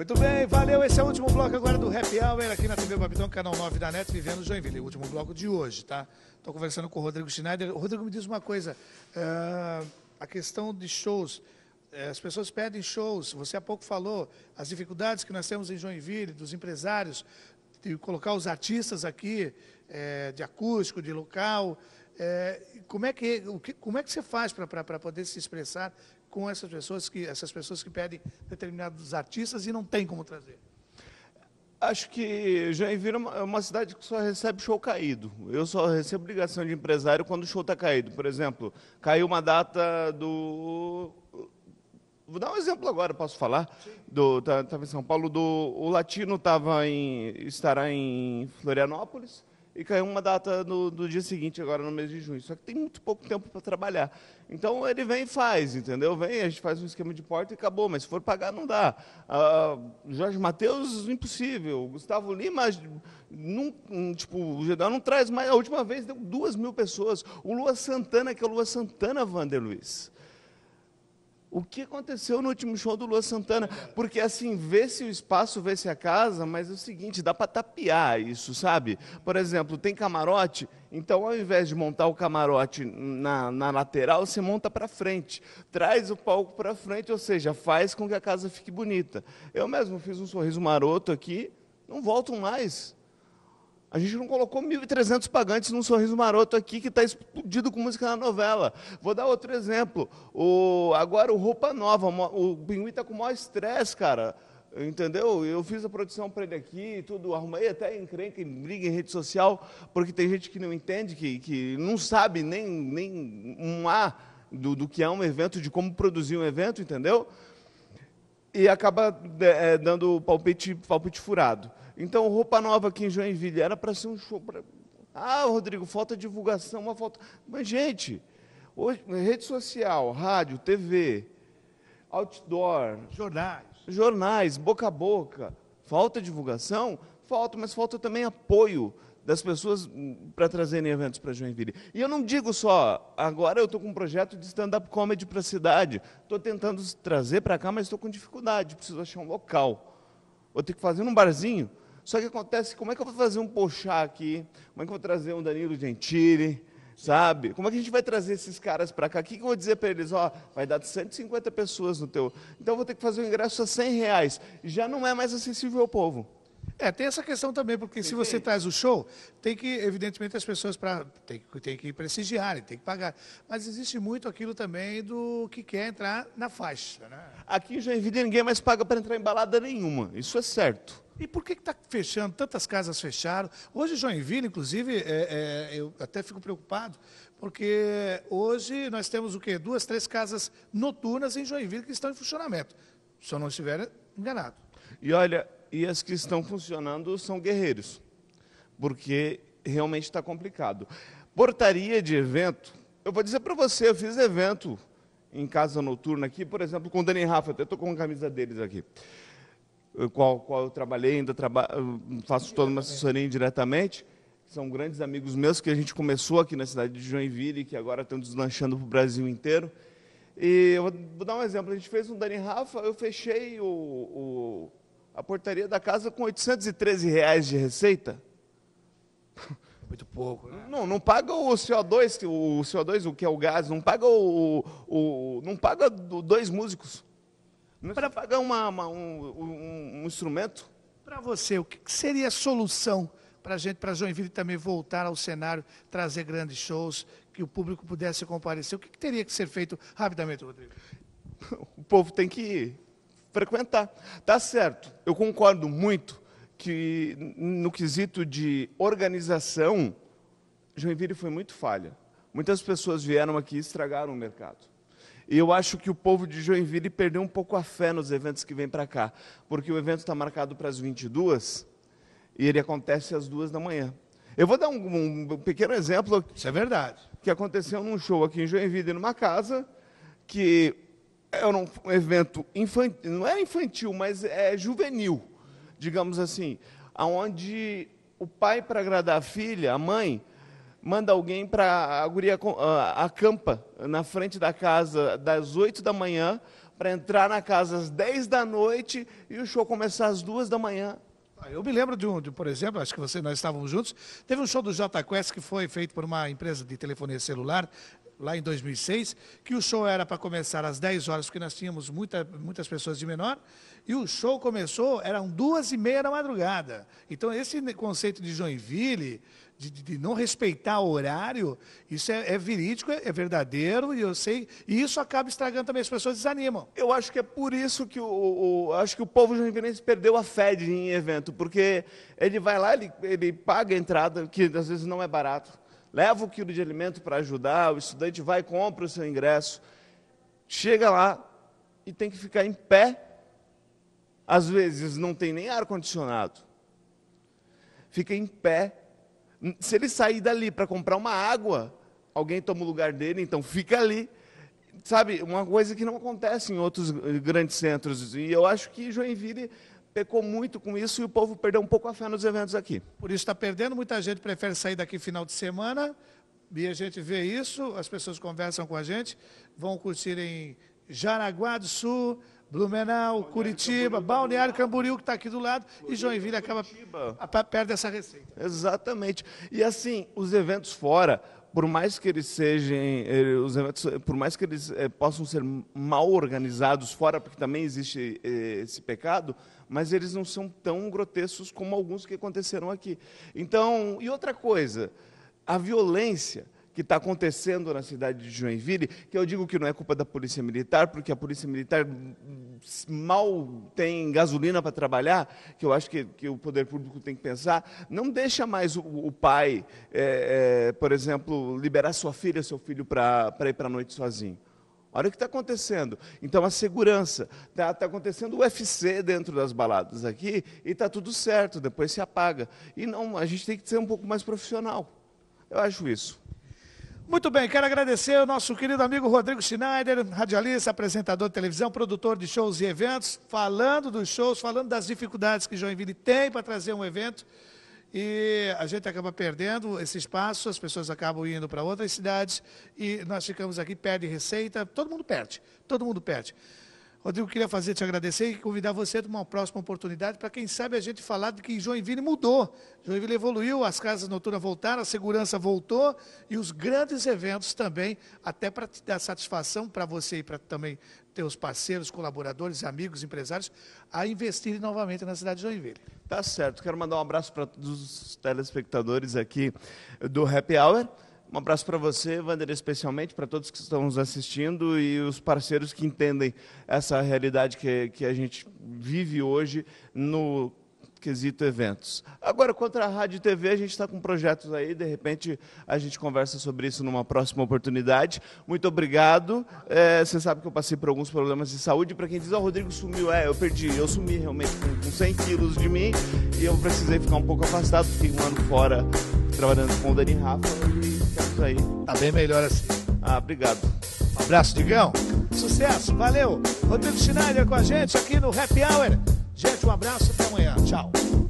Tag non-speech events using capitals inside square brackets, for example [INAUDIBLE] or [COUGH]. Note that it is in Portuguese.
Muito bem, valeu. Esse é o último bloco agora do Happy Hour aqui na TV Babitão, canal 9 da NET, vivendo Joinville. O último bloco de hoje, tá? Estou conversando com o Rodrigo Schneider. O Rodrigo me diz uma coisa: ah, a questão de shows. Eh, as pessoas pedem shows. Você há pouco falou as dificuldades que nós temos em Joinville, dos empresários, de colocar os artistas aqui, eh, de acústico, de local. Eh, como, é que, o que, como é que você faz para poder se expressar com essas pessoas que essas pessoas que pedem determinados artistas e não tem como trazer? Acho que Joinville é uma é cidade que só recebe show caído. Eu só recebo ligação de empresário quando o show está caído. Por exemplo, caiu uma data do. Vou dar um exemplo agora, posso falar? Estava tá, tá em São Paulo, do, o Latino tava em, estará em Florianópolis e caiu uma data no, no dia seguinte, agora no mês de junho. Só que tem muito pouco tempo para trabalhar. Então ele vem e faz, entendeu? Vem, a gente faz um esquema de porta e acabou, mas se for pagar, não dá. Ah, Jorge Matheus, impossível. Gustavo Lima, não, tipo, o Gedal não traz mais. A última vez deu duas mil pessoas. O Lua Santana, que é o Lua Santana, Vander Luiz o que aconteceu no último show do Lua Santana. Porque, assim, vê-se o espaço, vê-se a casa, mas é o seguinte, dá para tapear isso, sabe? Por exemplo, tem camarote, então ao invés de montar o camarote na, na lateral, você monta para frente. Traz o palco para frente, ou seja, faz com que a casa fique bonita. Eu mesmo fiz um sorriso maroto aqui, não volto mais. A gente não colocou 1.300 pagantes num sorriso maroto aqui que está explodido com música na novela. Vou dar outro exemplo. O, agora o Roupa Nova, o Pinguim está com o maior estresse, cara. Entendeu? Eu fiz a produção para ele aqui, tudo, arrumei até encrenca, em briga em rede social, porque tem gente que não entende, que, que não sabe nem, nem um A do, do que é um evento, de como produzir um evento, entendeu? E acaba é, dando palpite, palpite furado. Então, roupa nova aqui em Joinville era para ser um show. Pra... Ah, Rodrigo, falta divulgação, uma falta. Mas, gente, hoje, rede social, rádio, TV, outdoor. Jornais. Jornais, boca a boca. Falta divulgação? Falta, mas falta também apoio das pessoas hum, para trazerem eventos para Joinville. E eu não digo só, agora eu estou com um projeto de stand-up comedy para a cidade. Estou tentando trazer para cá, mas estou com dificuldade. Preciso achar um local. Vou ter que fazer num barzinho. Só que acontece, como é que eu vou fazer um Pochá aqui? Como é que eu vou trazer um Danilo Gentili? Sabe? Como é que a gente vai trazer esses caras para cá? O que, que eu vou dizer para eles? Ó, oh, vai dar 150 pessoas no teu... Então eu vou ter que fazer o um ingresso a 100 reais. Já não é mais acessível ao povo. É, tem essa questão também, porque Entendi. se você traz o show, tem que, evidentemente, as pessoas pra, tem, tem que prestigiar, né, tem que pagar. Mas existe muito aquilo também do que quer entrar na faixa. Né? Aqui em Joinville ninguém mais paga para entrar em balada nenhuma, isso é certo. E por que está fechando? Tantas casas fecharam. Hoje, Joinville, inclusive, é, é, eu até fico preocupado, porque hoje nós temos o quê? Duas, três casas noturnas em Joinville que estão em funcionamento. Se eu não estiver enganado. E olha, e as que estão funcionando são guerreiros, porque realmente está complicado. Portaria de evento, eu vou dizer para você, eu fiz evento em casa noturna aqui, por exemplo, com o Dani Rafa, eu estou com a camisa deles aqui. Eh, qual, qual eu trabalhei, ainda traba eh, faço toda uma assessoria indiretamente, são grandes amigos meus que a gente começou aqui na cidade de Joinville, que agora estão deslanchando para o Brasil inteiro. E eu vou dar um exemplo, a gente fez um Dani Rafa, eu fechei o, o a portaria da casa com 813 reais de receita. Muito pouco, né? Não, não paga o CO2, o CO2, o que é o gás, não paga o, o não paga dois músicos. Para pagar uma, uma, um, um, um instrumento? Para você, o que seria a solução para a gente, para Joinville também voltar ao cenário, trazer grandes shows, que o público pudesse comparecer? O que, teria que ser feito rapidamente, Rodrigo? [LAUGHS] O povo tem que frequentar. Tá certo, eu concordo muito que no quesito de organização, Joinville foi muito falha. Muitas pessoas vieram aqui e estragaram o mercado. E eu acho que o povo de Joinville perdeu um pouco a fé nos eventos que vem para cá, porque o evento está marcado para as 22 e ele acontece às duas da manhã. Eu vou dar um, um pequeno exemplo. Isso é verdade. Que aconteceu num show aqui em Joinville, numa casa, que era um evento infantil, não era infantil, mas é juvenil, digamos assim, aonde o pai, para agradar a filha, a mãe, manda alguém para a guria acampa na frente da casa das 8 da manhã para entrar na casa às 10 da noite e o show começar às 2 da manhã. Ah, eu me lembro de um, de, por exemplo, acho que você nós estávamos juntos, teve um show do J Quest que foi feito por uma empresa de telefonia celular lá em 2006, que o show era para começar às 10 horas, porque nós tínhamos muita, muitas pessoas de menor, e o show começou, eram duas e meia da madrugada. Então, esse conceito de Joinville, de, de não respeitar o horário, isso é, é verídico, é, é, verdadeiro, e eu sei, e isso acaba estragando também, as pessoas desanimam. Eu acho que é por isso que o, o acho que o povo joinvilense perdeu a fé em evento, porque ele vai lá, ele, ele paga a entrada, que às vezes não é barato, leva o quilo de alimento para ajudar, o estudante vai, compra o seu ingresso, chega lá e tem que ficar em pé. Às vezes não tem nem ar-condicionado. Fica em pé. Se ele sair dali para comprar uma água, alguém toma o lugar dele, então fica ali. Sabe, uma coisa que não acontece em outros grandes centros. E eu acho que Joinville pecou muito com isso e o povo perdeu um pouco a fé nos eventos aqui. Por isso está perdendo, muita gente prefere sair daqui final de semana, e a gente vê isso, as pessoas conversam com a gente, vão curtir em Jaraguá do Sul, Blumenau, Balneário Curitiba, Camboriú, Balneário Camboriú, que está aqui do lado, Balneário, e Joinville acaba, perde essa receita. Exatamente. E assim, os eventos fora, por mais que eles sejam, eh, os eventos, eh, por mais que eles eh, possam ser mal organizados fora, porque também existe esse pecado, mas eles não são tão grotescos como alguns que aconteceram aqui. Então, e outra coisa, a violência que está acontecendo na cidade de Joinville, que eu digo que não é culpa da Polícia Militar, porque a Polícia Militar mal tem gasolina para trabalhar, que eu acho que, que, o poder público tem que pensar, não deixa mais o, o pai, é, é, por exemplo, liberar sua filha, seu filho para ir para a noite sozinho. Olha o que está acontecendo. Então, a segurança. Está tá acontecendo o UFC dentro das baladas aqui e está tudo certo, depois se apaga. E não, a gente tem que ser um pouco mais profissional. Eu acho isso. Muito bem, quero agradecer o nosso querido amigo Rodrigo Schneider, radialista, apresentador de televisão, produtor de shows e eventos, falando dos shows, falando das dificuldades que Joinville tem para trazer um evento. E a gente acaba perdendo esse espaço, as pessoas acabam indo para outras cidades e nós ficamos aqui, perde receita, todo mundo perde, todo mundo perde. Rodrigo, queria fazer te agradecer e convidar você para uma próxima oportunidade para, quem sabe, a gente falar de que Joinville mudou. Joinville evoluiu, as casas noturnas voltaram, a segurança voltou e os grandes eventos também, até para te dar satisfação para você e para também teus parceiros, colaboradores, amigos, empresários, a investirem novamente na cidade de Joinville. Tá certo. Quero mandar um abraço para todos os telespectadores aqui do Happy Hour. Um abraço para você, Wander, especialmente para todos que estão nos assistindo e os parceiros que entendem essa realidade que, que a gente vive hoje no quesito eventos. Agora, contra a rádio e TV, a gente está com projetos aí, de repente a gente conversa sobre isso numa próxima oportunidade. Muito obrigado. É, você sabe que eu passei por alguns problemas de saúde. Para quem diz, o Rodrigo sumiu, é, eu perdi, eu sumi realmente com, com 100 quilos de mim e eu precisei ficar um pouco afastado, fiquei um ano fora trabalhando com o Dani Rafa isso aí. Tá bem melhor assim. Ah, obrigado. Um abraço, Digão. Sucesso, valeu. Rodrigo Schneider com a gente aqui no Happy Hour. Gente, um abraço até amanhã. Tchau.